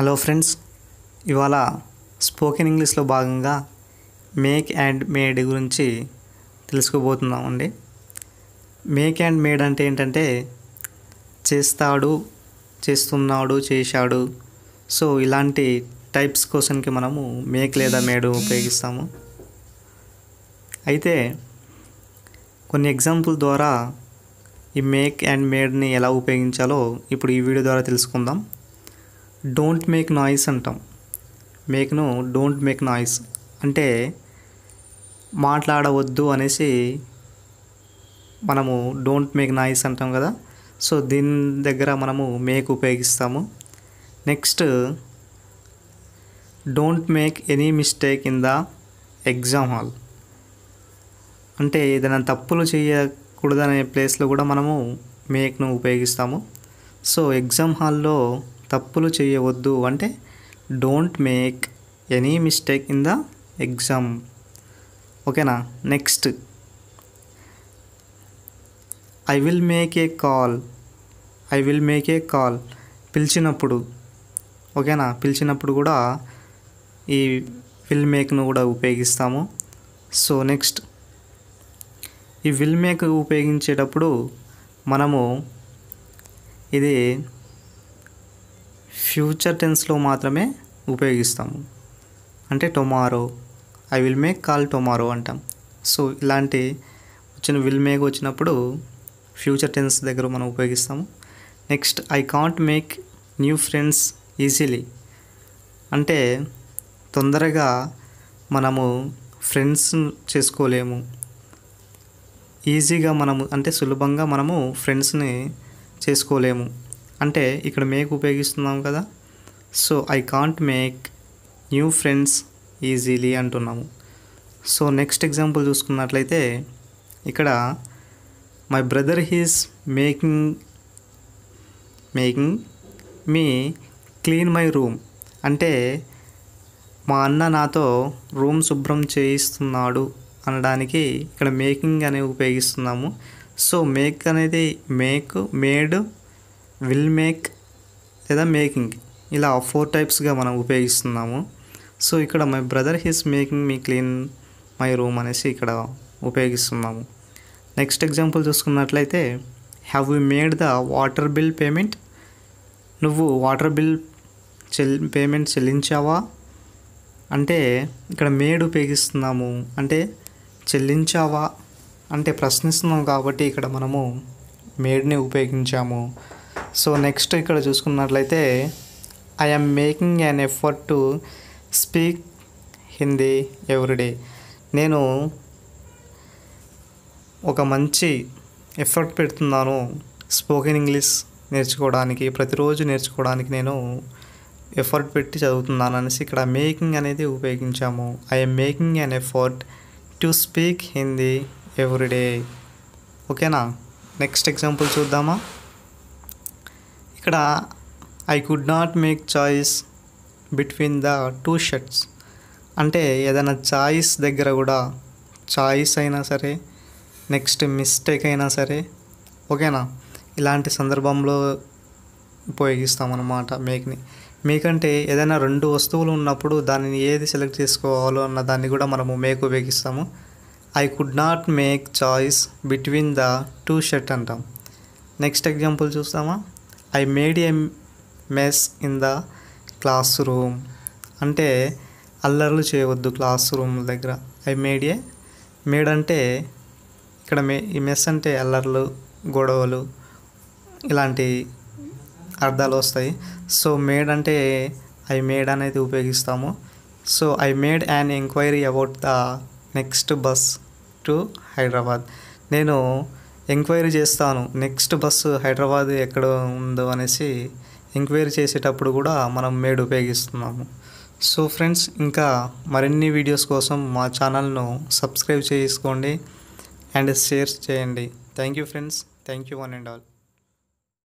hello friends ఇవాళ spoken ఇంగ్లీష్లో భాగంగా మేక్ అండ్ మేడ్ గురించి తెలుసుకోబోతున్నామండి మేక్ అండ్ మేడ్ అంటే ఏంటంటే చేస్తాడు చేస్తున్నాడు చేశాడు సో ఇలాంటి టైప్స్ కోసంకి మనము మేక్ లేదా మేడ్ ఉపయోగిస్తాము అయితే కొన్ని ఎగ్జాంపుల్ ద్వారా ఈ మేక్ అండ్ మేడ్ని ఎలా ఉపయోగించాలో ఇప్పుడు ఈ వీడియో ద్వారా తెలుసుకుందాం డోంట్ మేక్ నాయిస్ అంటాం మేక్ను డోంట్ మేక్ నాయిస్ అంటే మాట్లాడవద్దు అనేసి మనము డోంట్ మేక్ నాయిస్ అంటాం కదా సో దీని దగ్గర మనము మేక్ ఉపయోగిస్తాము next don't make any mistake in the exam hall అంటే ఏదైనా తప్పులు చేయకూడదనే ప్లేస్లో కూడా మనము మేక్ను ఉపయోగిస్తాము సో ఎగ్జామ్ హాల్లో తప్పులు చేయవద్దు అంటే don't make any mistake in the exam ఓకేనా next I will make a call I will make a call పిలిచినప్పుడు ఓకేనా పిలిచినప్పుడు కూడా ఈ విల్ మేక్ను కూడా ఉపయోగిస్తాము సో నెక్స్ట్ ఈ విల్ మేక్ ఉపయోగించేటప్పుడు మనము ఇది ఫ్యూచర్ టెన్స్లో మాత్రమే ఉపయోగిస్తాము అంటే tomorrow I will make call tomorrow అంటాం సో ఇలాంటి వచ్చిన విల్ మేక్ వచ్చినప్పుడు ఫ్యూచర్ టెన్స్ దగ్గర మనం ఉపయోగిస్తాము next I can't make new friends easily అంటే తొందరగా మనము ఫ్రెండ్స్ చేసుకోలేము ఈజీగా మనము అంటే సులభంగా మనము ఫ్రెండ్స్ని చేసుకోలేము అంటే ఇక్కడ మేక్ ఉపయోగిస్తున్నాం కదా so I can't make new friends easily అంటున్నాము సో నెక్స్ట్ ఎగ్జాంపుల్ చూసుకున్నట్లయితే ఇక్కడ my brother he's making making me clean my room అంటే మా అన్న నాతో రూమ్ శుభ్రం చేయిస్తున్నాడు అనడానికి ఇక్కడ మేకింగ్ అనేది ఉపయోగిస్తున్నాము సో మేక్ అనేది మేక్ మేడ్ విల్ మేక్ లేదా మేకింగ్ ఇలా ఫోర్ టైప్స్గా మనం ఉపయోగిస్తున్నాము సో ఇక్కడ my brother he's making me clean my room అనేసి ఇక్కడ ఉపయోగిస్తున్నాము నెక్స్ట్ ఎగ్జాంపుల్ చూసుకున్నట్లయితే have you made the water bill payment నువ్వు వాటర్ బిల్ చెల్ పేమెంట్ చెల్లించావా అంటే ఇక్కడ మేడ్ ఉపయోగిస్తున్నాము అంటే చెల్లించావా అంటే ప్రశ్నిస్తున్నాం కాబట్టి ఇక్కడ మనము మేడ్ని ఉపయోగించాము సో నెక్స్ట్ ఇక్కడ చూసుకున్నట్లయితే I'm making an effort to speak Hindi everyday నేను ఒక మంచి ఎఫర్ట్ పెడుతున్నాను స్పోకెన్ ఇంగ్లీష్ నేర్చుకోవడానికి ప్రతిరోజు నేర్చుకోవడానికి నేను ఎఫర్ట్ పెట్టి చదువుతున్నాను అనేసి ఇక్కడ మేకింగ్ అనేది ఉపయోగించాము I'm making an effort to speak Hindi everyday ఓకేనా నెక్స్ట్ ఎగ్జాంపుల్ చూద్దామా ఇక్కడ I could not make choice between the two shirts అంటే ఏదైనా చాయిస్ దగ్గర కూడా చాయిస్ అయినా సరే నెక్స్ట్ మిస్టేక్ అయినా సరే ఓకేనా ఇలాంటి సందర్భంలో ఉపయోగిస్తామన్నమాట మేక్ని మీకంటే ఏదైనా రెండు వస్తువులు ఉన్నప్పుడు దానిని ఏది సెలెక్ట్ చేసుకోవాలో అన్న దాన్ని కూడా మనము మేక్ ఉపయోగిస్తాము I could not make choice between the two shirt అంటాం నెక్స్ట్ ఎగ్జాంపుల్ చూస్తామా I made a mess in the classroom అంటే అల్లర్లు చేయవద్దు క్లాస్ రూమ్ దగ్గర ఐ మేడ్ ఏ మేడ్ అంటే ఇక్కడ మే ఈ మెస్ అంటే అల్లర్లు గొడవలు ఇలాంటి అర్థాలు వస్తాయి సో మేడ్ అంటే ఐ మేడ్ అనేది ఉపయోగిస్తాము so I made an enquiry about the next bus to Hyderabad నేను ఎంక్వైరీ చేస్తాను నెక్స్ట్ బస్సు హైదరాబాద్ ఎక్కడ ఉందో అనేసి ఎంక్వైరీ చేసేటప్పుడు కూడా మనం మేడ్ ఉపయోగిస్తున్నాము సో ఫ్రెండ్స్ ఇంకా మరిన్ని వీడియోస్ కోసం మా ఛానల్ను సబ్స్క్రైబ్ చేసుకోండి అండ్ షేర్ చేయండి thank you friends thank you one and all